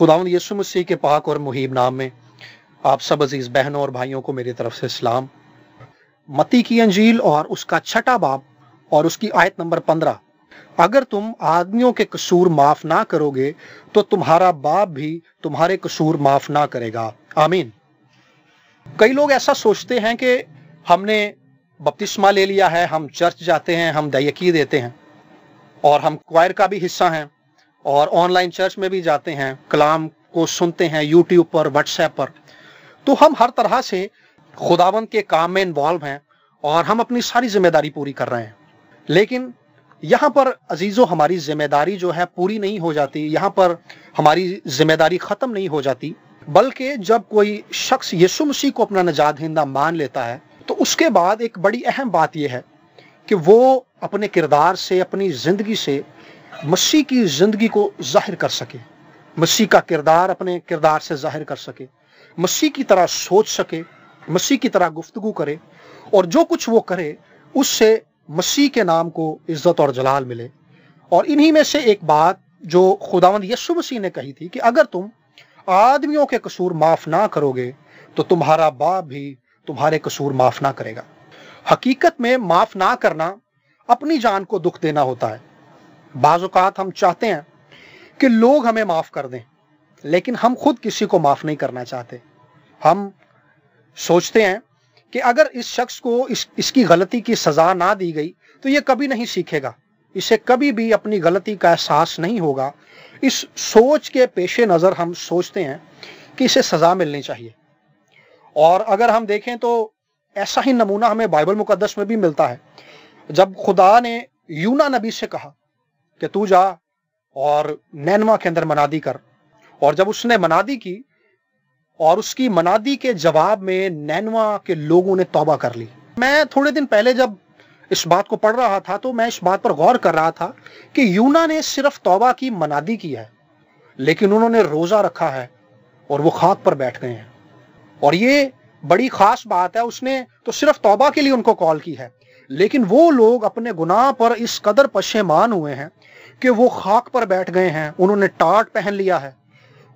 खुदावन यसु मसीह के पाक और मुहिब नाम में आप सब अजीज बहनों और भाइयों को मेरी तरफ से इस्लाम मती की अंजील और उसका छठा बाप और उसकी आयत नंबर पंद्रह अगर तुम आदमियों के कसूर माफ ना करोगे तो तुम्हारा बाप भी तुम्हारे कसूर माफ ना करेगा आमीन कई लोग ऐसा सोचते हैं कि हमने बपतिस्मा ले लिया है हम चर्च जाते हैं हम दयकी देते हैं और हम क्वायर का भी हिस्सा हैं और ऑनलाइन चर्च में भी जाते हैं कलाम को सुनते हैं यूट्यूब पर व्हाट्सएप पर तो हम हर तरह से खुदावंत के काम में इन्वॉल्व हैं और हम अपनी सारी जिम्मेदारी पूरी कर रहे हैं लेकिन यहाँ पर अजीज़ों हमारी जिम्मेदारी जो है पूरी नहीं हो जाती यहाँ पर हमारी जिम्मेदारी ख़त्म नहीं हो जाती बल्कि जब कोई शख्स यीशु मसीह को अपना नजात हिंदा मान लेता है तो उसके बाद एक बड़ी अहम बात यह है कि वो अपने किरदार से अपनी ज़िंदगी से मसीह की जिंदगी को जाहिर कर सके मसीह का किरदार अपने किरदार से जाहिर कर सके मसीह की तरह सोच सके मसीह की तरह गुफ्तगु करे और जो कुछ वो करे उससे मसीह के नाम को इज्जत और जलाल मिले और इन्हीं में से एक बात जो खुदावंद यीशु मसीह ने कही थी कि अगर तुम आदमियों के कसूर माफ ना करोगे तो तुम्हारा बाप भी तुम्हारे कसूर माफ ना करेगा हकीकत में माफ ना करना अपनी जान को दुख देना होता है बाज़ात हम चाहते हैं कि लोग हमें माफ़ कर दें लेकिन हम खुद किसी को माफ़ नहीं करना चाहते हम सोचते हैं कि अगर इस शख्स को इस इसकी गलती की सज़ा ना दी गई तो ये कभी नहीं सीखेगा इसे कभी भी अपनी गलती का एहसास नहीं होगा इस सोच के पेश नज़र हम सोचते हैं कि इसे सज़ा मिलनी चाहिए और अगर हम देखें तो ऐसा ही नमूना हमें बाइबल मुकदस में भी मिलता है जब खुदा ने यूना नबी से कहा कि तू जा और नैनवा के अंदर मनादी कर और जब उसने मनादी की और उसकी मनादी के जवाब में नैनवा के लोगों ने तौबा कर ली मैं थोड़े दिन पहले जब इस बात को पढ़ रहा था तो मैं इस बात पर गौर कर रहा था कि यूना ने सिर्फ तौबा की मनादी की है लेकिन उन्होंने रोजा रखा है और वो खाक पर बैठ गए हैं और ये बड़ी खास बात है उसने तो सिर्फ तौबा के लिए उनको कॉल की है लेकिन वो लोग अपने गुनाह पर इस कदर पशेमान हुए हैं कि वो खाक पर बैठ गए हैं उन्होंने टाट पहन लिया है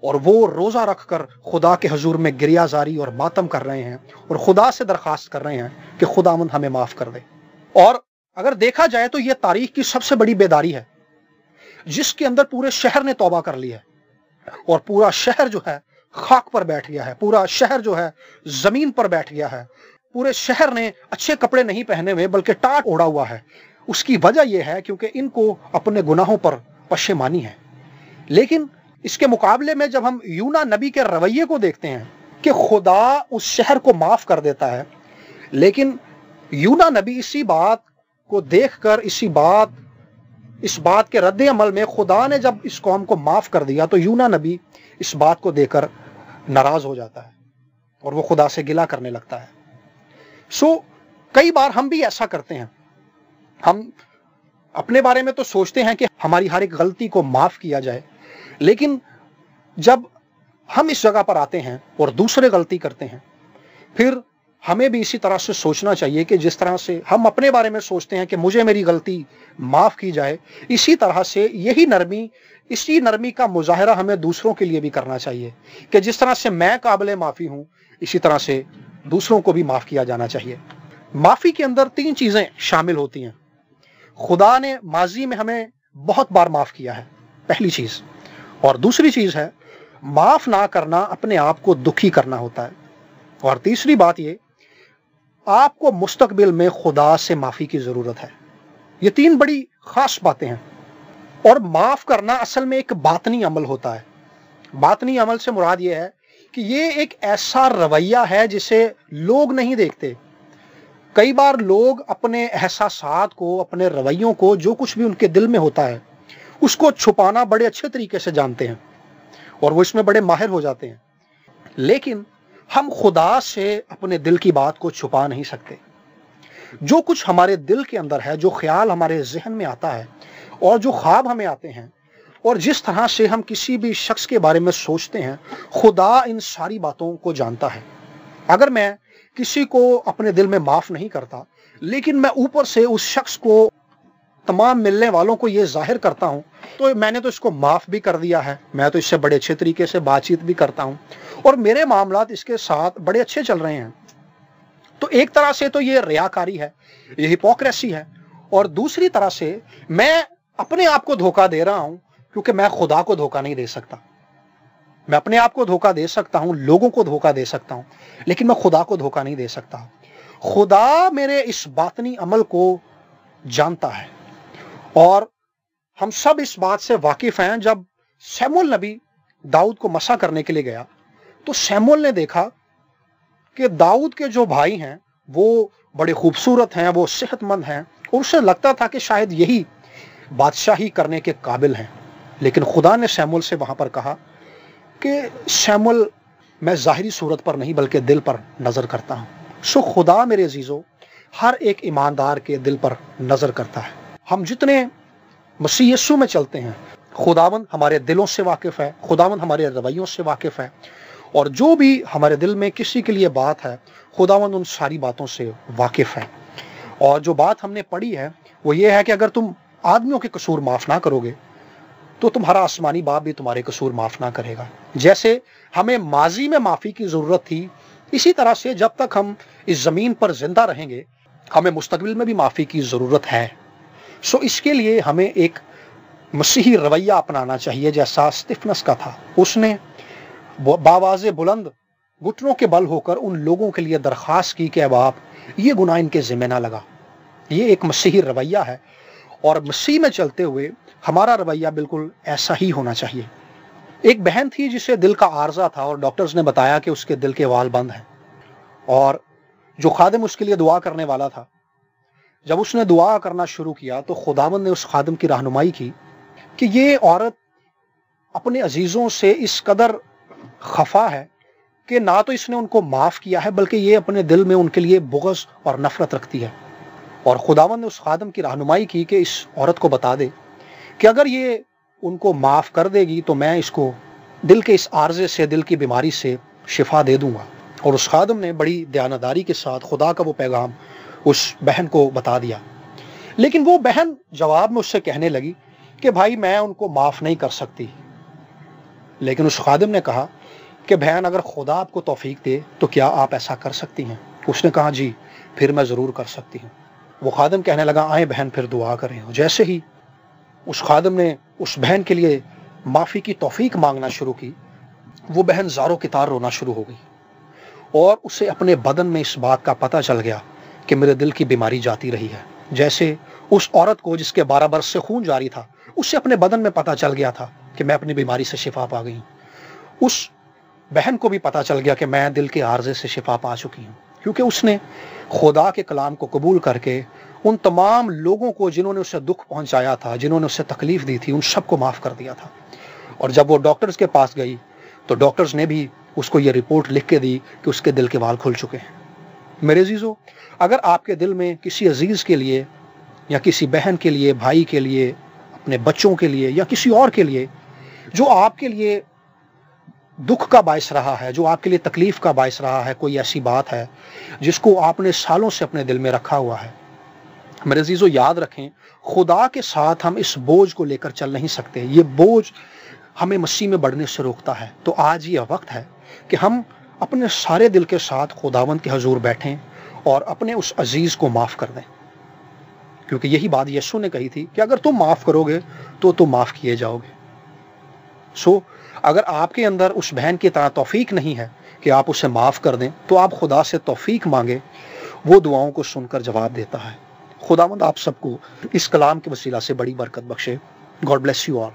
और वो रोज़ा रख कर खुदा के हजूर में गिरियाजारी और मातम कर रहे हैं और खुदा से दरखास्त कर रहे हैं कि खुदामंद हमें माफ़ कर दे और अगर देखा जाए तो यह तारीख की सबसे बड़ी बेदारी है जिसके अंदर पूरे शहर ने तोबा कर लिया है और पूरा शहर जो है खाक पर बैठ गया है पूरा शहर जो है जमीन पर बैठ गया है पूरे शहर ने अच्छे कपड़े नहीं पहने हुए बल्कि टाट ओढ़ा हुआ है उसकी वजह यह है क्योंकि इनको अपने गुनाहों पर पशेमानी है लेकिन इसके मुकाबले में जब हम यूना नबी के रवैये को देखते हैं कि खुदा उस शहर को माफ कर देता है लेकिन यूना नबी इसी बात को देखकर इसी बात इस बात के रद्द अमल में खुदा ने जब इस कौम को माफ कर दिया तो यूना नबी इस बात को देकर नाराज हो जाता है और वो खुदा से गिला करने लगता है सो so, कई बार हम भी ऐसा करते हैं हम अपने बारे में तो सोचते हैं कि हमारी हर एक गलती को माफ किया जाए लेकिन जब हम इस जगह पर आते हैं और दूसरे गलती करते हैं फिर हमें भी इसी तरह से सोचना चाहिए कि जिस तरह से हम अपने बारे में सोचते हैं कि मुझे मेरी गलती माफ़ की जाए इसी तरह से यही नरमी इसी नरमी का मुजाहरा हमें दूसरों के लिए भी करना चाहिए कि जिस तरह से मैं काबिल माफ़ी हूं इसी तरह से दूसरों को भी माफ किया जाना चाहिए माफी के अंदर तीन चीजें शामिल होती हैं खुदा ने माजी में हमें बहुत बार माफ किया है पहली चीज और दूसरी चीज है माफ ना करना अपने आप को दुखी करना होता है और तीसरी बात ये आपको मुस्तकबिल में खुदा से माफी की जरूरत है ये तीन बड़ी खास बातें हैं और माफ करना असल में एक बातनी अमल होता है बातनी अमल से मुराद ये है कि ये एक ऐसा रवैया है जिसे लोग नहीं देखते कई बार लोग अपने एहसास को अपने रवैयों को जो कुछ भी उनके दिल में होता है उसको छुपाना बड़े अच्छे तरीके से जानते हैं और वो इसमें बड़े माहिर हो जाते हैं लेकिन हम खुदा से अपने दिल की बात को छुपा नहीं सकते जो कुछ हमारे दिल के अंदर है जो ख्याल हमारे जहन में आता है और जो ख्वाब हमें आते हैं और जिस तरह से हम किसी भी शख्स के बारे में सोचते हैं खुदा इन सारी बातों को जानता है अगर मैं किसी को अपने दिल में माफ नहीं करता लेकिन मैं ऊपर से उस शख्स को तमाम मिलने वालों को ये जाहिर करता हूं तो मैंने तो इसको माफ़ भी कर दिया है मैं तो इससे बड़े अच्छे तरीके से बातचीत भी करता हूँ और मेरे मामला इसके साथ बड़े अच्छे चल रहे हैं तो एक तरह से तो ये रियाकारी है ये हिपोक्रेसी है और दूसरी तरह से मैं अपने आप को धोखा दे रहा हूं क्योंकि मैं खुदा को धोखा नहीं दे सकता मैं अपने आप को धोखा दे सकता हूं लोगों को धोखा दे सकता हूं लेकिन मैं खुदा को धोखा नहीं दे सकता खुदा मेरे इस बातनी अमल को जानता है और हम सब इस बात से वाकिफ हैं जब सैमुल नबी दाऊद को मसा करने के लिए गया तो सैमुल ने देखा कि दाऊद के जो भाई हैं वो बड़े खूबसूरत हैं वो सेहतमंद हैं और उसे लगता था कि शायद यही बादशाही करने के काबिल हैं लेकिन खुदा ने शैमुल से वहाँ पर कहा कि शैमुल मैं ज़ाहरी सूरत पर नहीं बल्कि दिल पर नज़र करता हूँ सो खुदा मेरे अजीज़ों हर एक ईमानदार के दिल पर नज़र करता है हम जितने मसीह में चलते हैं खुदावन हमारे दिलों से वाकिफ़ है खुदावन हमारे रवैयों से वाकिफ़ है और जो भी हमारे दिल में किसी के लिए बात है खुदावन उन सारी बातों से वाकिफ़ है और जो बात हमने पढ़ी है वो ये है कि अगर तुम आदमियों के कसूर माफ़ ना करोगे तो तुम्हारा आसमानी बाप भी तुम्हारे कसूर माफ़ ना करेगा जैसे हमें माजी में माफ़ी की ज़रूरत थी इसी तरह से जब तक हम इस ज़मीन पर ज़िंदा रहेंगे हमें मुस्तबिल में भी माफ़ी की ज़रूरत है सो इसके लिए हमें एक मसीही रवैया अपनाना चाहिए जैसा स्टिफनस का था उसने बावाज बुलंद घुटनों के बल होकर उन लोगों के लिए दरख्वास्त की कि अब आप ये गुनाह इनके ज़िम्मे ना लगा ये एक मसीही रवैया है और मसीह में चलते हुए हमारा रवैया बिल्कुल ऐसा ही होना चाहिए एक बहन थी जिसे दिल का आर्जा था और डॉक्टर्स ने बताया कि उसके दिल के वाल बंद हैं और जो खादिम उसके लिए दुआ करने वाला था जब उसने दुआ करना शुरू किया तो खुदावन ने उस खादिम की रहनुमाई की कि ये औरत अपने अजीज़ों से इस कदर खफा है कि ना तो इसने उनको माफ़ किया है बल्कि ये अपने दिल में उनके लिए बुगस और नफ़रत रखती है और खुदावन ने उस खादम की रहनुमाई की कि इस औरत को बता दे कि अगर ये उनको माफ़ कर देगी तो मैं इसको दिल के इस आर्जे से दिल की बीमारी से शिफा दे दूंगा और उस खादम ने बड़ी दयानदारी के साथ खुदा का वो पैगाम उस बहन को बता दिया लेकिन वो बहन जवाब में उससे कहने लगी कि भाई मैं उनको माफ़ नहीं कर सकती लेकिन उस खादम ने कहा कि बहन अगर खुदा आपको तोफीक दे तो क्या आप ऐसा कर सकती हैं उसने कहा जी फिर मैं ज़रूर कर सकती हूँ वो खादम कहने लगा आए बहन फिर दुआ करें जैसे ही उस खादम ने उस बहन के लिए माफ़ी की तोफीक मांगना शुरू की वो बहन जारों की तार रोना शुरू हो गई और उसे अपने बदन में इस बात का पता चल गया कि मेरे दिल की बीमारी जाती रही है जैसे उस औरत को जिसके बारह बरस से खून जारी था उसे अपने बदन में पता चल गया था कि मैं अपनी बीमारी से शिफा पा गई उस बहन को भी पता चल गया कि मैं दिल के आर्जे से शिफा पा चुकी हूँ क्योंकि उसने खुदा के कलाम को कबूल करके उन तमाम लोगों को जिन्होंने उसे दुख पहुंचाया था जिन्होंने उसे तकलीफ़ दी थी उन सबको माफ़ कर दिया था और जब वो डॉक्टर्स के पास गई तो डॉक्टर्स ने भी उसको ये रिपोर्ट लिख के दी कि उसके दिल के बाल खुल चुके हैं मेरे अजीज़ो अगर आपके दिल में किसी अजीज़ के लिए या किसी बहन के लिए भाई के लिए अपने बच्चों के लिए या किसी और के लिए जो आपके लिए दुख का बायस रहा है जो आपके लिए तकलीफ का बायस रहा है कोई ऐसी बात है जिसको आपने सालों से अपने दिल में रखा हुआ है मेरे अजीजों याद रखें खुदा के साथ हम इस बोझ को लेकर चल नहीं सकते ये बोझ हमें मसीह में बढ़ने से रोकता है तो आज ये वक्त है कि हम अपने सारे दिल के साथ खुदावंत के हजूर बैठें और अपने उस अजीज़ को माफ़ कर दें क्योंकि यही बात यशु ने कही थी कि अगर तुम माफ़ करोगे तो तुम माफ़ किए जाओगे सो so, अगर आपके अंदर उस बहन की तरह तोफीक नहीं है कि आप उसे माफ़ कर दें तो आप खुदा से तोफ़ी मांगें वो दुआओं को सुनकर जवाब देता है खुदावंद आप सबको इस कलाम के वसीला से बड़ी बरकत बख्शे गॉड ब्लेस यू ऑल